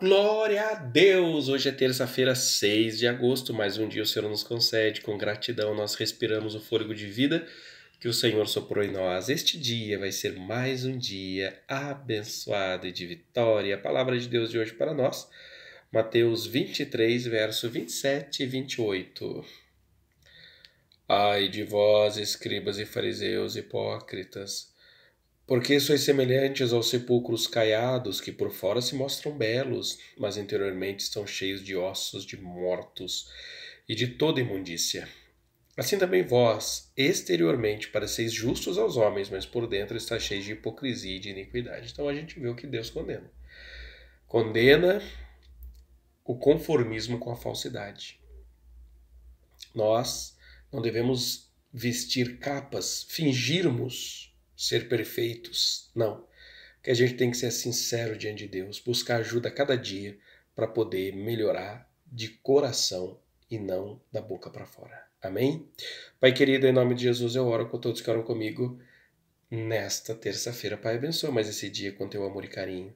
Glória a Deus! Hoje é terça-feira, 6 de agosto, mais um dia o Senhor nos concede. Com gratidão, nós respiramos o fôlego de vida que o Senhor soprou em nós. Este dia vai ser mais um dia abençoado e de vitória. A palavra de Deus de hoje para nós, Mateus 23, verso 27 e 28. Ai de vós, escribas e fariseus hipócritas! Porque sois semelhantes aos sepulcros caiados, que por fora se mostram belos, mas interiormente estão cheios de ossos de mortos e de toda imundícia. Assim também vós, exteriormente, pareceis justos aos homens, mas por dentro está cheio de hipocrisia e de iniquidade. Então a gente vê o que Deus condena. Condena o conformismo com a falsidade. Nós não devemos vestir capas, fingirmos ser perfeitos. Não. Que a gente tem que ser sincero diante de Deus, buscar ajuda cada dia para poder melhorar de coração e não da boca para fora. Amém? Pai querido, em nome de Jesus eu oro com todos que oram comigo nesta terça-feira. Pai, abençoa mais esse dia com teu amor e carinho.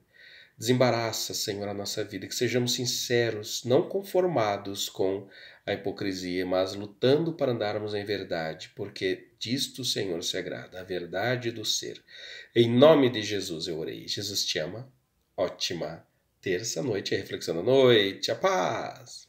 Desembaraça, Senhor, a nossa vida, que sejamos sinceros, não conformados com a hipocrisia, mas lutando para andarmos em verdade, porque disto o Senhor se agrada, a verdade do ser. Em nome de Jesus eu orei. Jesus te ama. Ótima terça-noite, reflexão da noite. A paz!